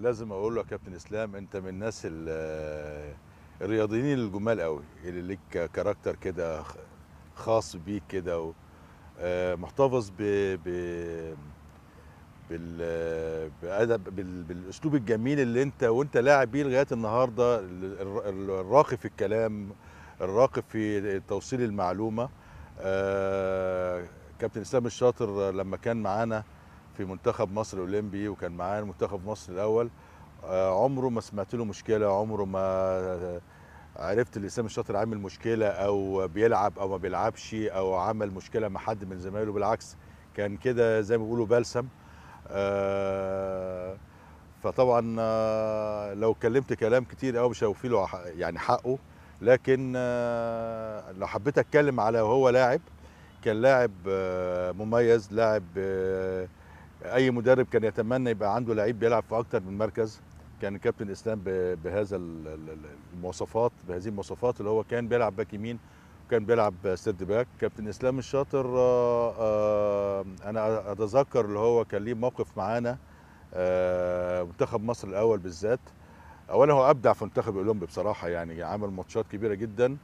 لازم اقول له يا كابتن اسلام انت من الناس الرياضيين الجمال قوي اللي لك كاركتر كده خاص بيك كده آه، محتفظ ب ب بال بادب بالاسلوب الجميل اللي انت وانت لاعب بيه لغايه النهارده الراقي في الكلام الراقي في توصيل المعلومه آه، كابتن اسلام الشاطر لما كان معانا في منتخب مصر الاولمبي وكان معانا منتخب مصر الاول آه، عمره ما سمعت له مشكله عمره ما آه، عرفت ان اسامه الشاطر عامل مشكله او بيلعب او ما بيلعبش او عمل مشكله مع حد من زمايله بالعكس كان كده زي ما بيقولوا بلسم آه، فطبعا لو اتكلمت كلام كتير قوي مش هوفي له يعني حقه لكن لو حبيت اتكلم على وهو لاعب كان لاعب مميز لاعب اي مدرب كان يتمنى يبقى عنده لعيب بيلعب في اكتر من مركز كان كابتن اسلام بهذا المواصفات بهذه المواصفات اللي هو كان بيلعب باك يمين وكان بيلعب سيرد باك كابتن اسلام الشاطر آه، آه، انا اتذكر اللي هو كان ليه موقف معانا آه، منتخب مصر الاول بالذات اولا هو ابدع في منتخب الاولمبي بصراحه يعني عمل ماتشات كبيره جدا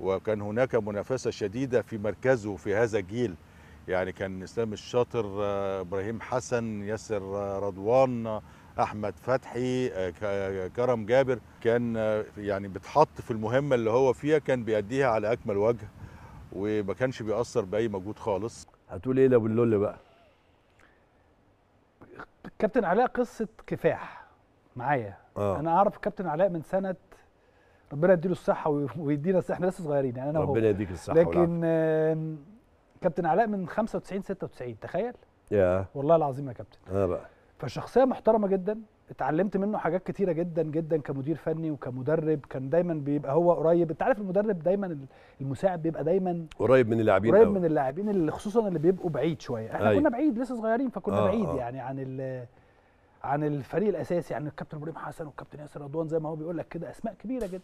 وكان هناك منافسه شديده في مركزه في هذا الجيل يعني كان اسلام الشاطر آه، ابراهيم حسن ياسر آه، رضوان آه، احمد فتحي كرم جابر كان يعني بيتحط في المهمه اللي هو فيها كان بيأديها على اكمل وجه وما كانش بيأثر باي مجهود خالص هتقول ايه لو اللول بقى كابتن علاء قصه كفاح معايا آه. انا اعرف كابتن علاء من سنه ربنا يديله الصحه ويدينا احنا لسه صغيرين يعني انا ربنا يديك الصحه لكن والعافية. كابتن علاء من 95 96 تخيل يا والله العظيم يا كابتن اه بقى فشخصيه محترمه جدا اتعلمت منه حاجات كتيره جدا جدا كمدير فني وكمدرب كان دايما بيبقى هو قريب انت عارف المدرب دايما المساعد بيبقى دايما قريب من اللاعبين قريب من اللاعبين اللي خصوصا اللي بيبقوا بعيد شويه احنا أي. أيوة. كنا بعيد لسه صغيرين فكنا آه بعيد آه. يعني عن عن الفريق الاساسي عن الكابتن ابراهيم حسن والكابتن ياسر رضوان زي ما هو بيقول لك كده اسماء كبيره جدا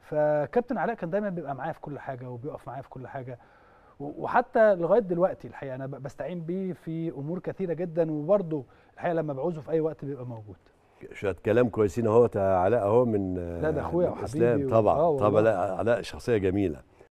فكابتن علاء كان دايما بيبقى معايا في كل حاجه وبيقف معايا في كل حاجه وحتى لغايه دلوقتي الحقيقه انا بستعين بيه في امور كثيره جدا وبرضه الحقيقه لما بعوزه في اي وقت بيبقى موجود شويه كلام كويسين اهوت علاء اهو من لا ده اخويا وحبيبي طبعا آه طبعا علاء شخصيه جميله